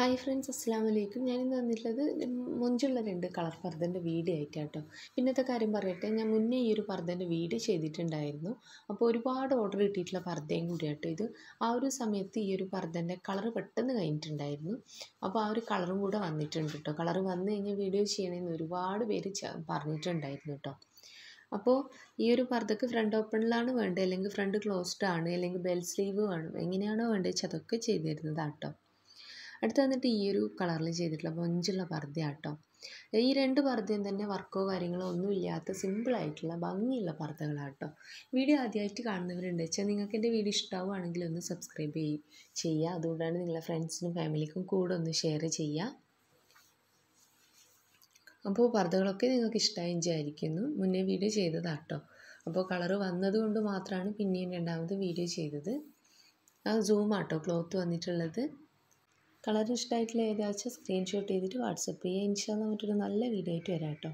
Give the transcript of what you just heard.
hi friends അസ്സാം വലൈക്കും ഞാനിന്ന് തന്നിട്ടുള്ളത് മുഞ്ചുള്ള രണ്ട് കളർ പർദ്ദൻ്റെ വീഡിയോ ആയിട്ടാട്ടോ കേട്ടോ പിന്നത്തെ കാര്യം പറയട്ടെ ഞാൻ മുന്നേ ഈ ഒരു പർദ്ദൻ്റെ വീഡിയോ ചെയ്തിട്ടുണ്ടായിരുന്നു അപ്പോൾ ഒരുപാട് ഓർഡർ കിട്ടിയിട്ടുള്ള പർദ്ദയും കൂടിയാട്ടോ ഇത് ആ ഒരു സമയത്ത് ഈ ഒരു പർദ്ദൻ്റെ കളർ പെട്ടെന്ന് കഴിഞ്ഞിട്ടുണ്ടായിരുന്നു അപ്പോൾ ആ ഒരു കളറും കൂടെ വന്നിട്ടുണ്ട് കേട്ടോ കളർ വന്നു കഴിഞ്ഞാൽ വീഡിയോ ചെയ്യണമെന്ന് ഒരുപാട് പേര് പറഞ്ഞിട്ടുണ്ടായിരുന്നു കേട്ടോ അപ്പോൾ ഈ ഒരു പർദ്ദക്ക് ഫ്രണ്ട് ഓപ്പണിലാണ് വേണ്ടത് അല്ലെങ്കിൽ ഫ്രണ്ട് ക്ലോസ്ഡ് ആണ് അല്ലെങ്കിൽ ബെൽ സ്ലീവ് വേണം എങ്ങനെയാണോ വേണ്ടത് വെച്ചാൽ അതൊക്കെ ചെയ്തിരുന്നതാണ് കേട്ടോ അടുത്ത് വന്നിട്ട് ഈ ഒരു കളറിൽ ചെയ്തിട്ടുള്ള മഞ്ചുള്ള പർദ്ദയാണ് കേട്ടോ ഈ രണ്ട് പർദ്ദയും തന്നെ വർക്കോ കാര്യങ്ങളോ ഒന്നും ഇല്ലാത്ത സിമ്പിളായിട്ടുള്ള ഭംഗിയുള്ള പർദ്ദകളാണ് കേട്ടോ വീഡിയോ ആദ്യമായിട്ട് കാണുന്നവരുണ്ട് വെച്ചാൽ നിങ്ങൾക്ക് എൻ്റെ വീഡിയോ ഇഷ്ടമാവുകയാണെങ്കിൽ ഒന്ന് സബ്സ്ക്രൈബ് ചെയ്യുക അതുകൊണ്ടാണ് നിങ്ങളെ ഫ്രണ്ട്സിനും ഫാമിലിക്കും കൂടെ ഒന്ന് ഷെയർ ചെയ്യുക അപ്പോൾ പർദ്ദകളൊക്കെ നിങ്ങൾക്ക് ഇഷ്ടമായി വിചാരിക്കുന്നു മുന്നേ വീഡിയോ ചെയ്തതാട്ടോ അപ്പോൾ കളറ് വന്നതുകൊണ്ട് മാത്രമാണ് പിന്നെയും രണ്ടാമത് വീഡിയോ ചെയ്തത് ആ സൂമാട്ടോ ക്ലോത്ത് വന്നിട്ടുള്ളത് കളർ ഇഷ്ടമായിട്ടുള്ള ഏതാച്ചാൽ സ്ക്രീൻഷോട്ട് ചെയ്തിട്ട് വാട്സപ്പ് ചെയ്യുക ഇൻഷാല്ല മറ്റൊരു നല്ല വീഡിയോ ആയിട്ട് വരാം കേട്ടോ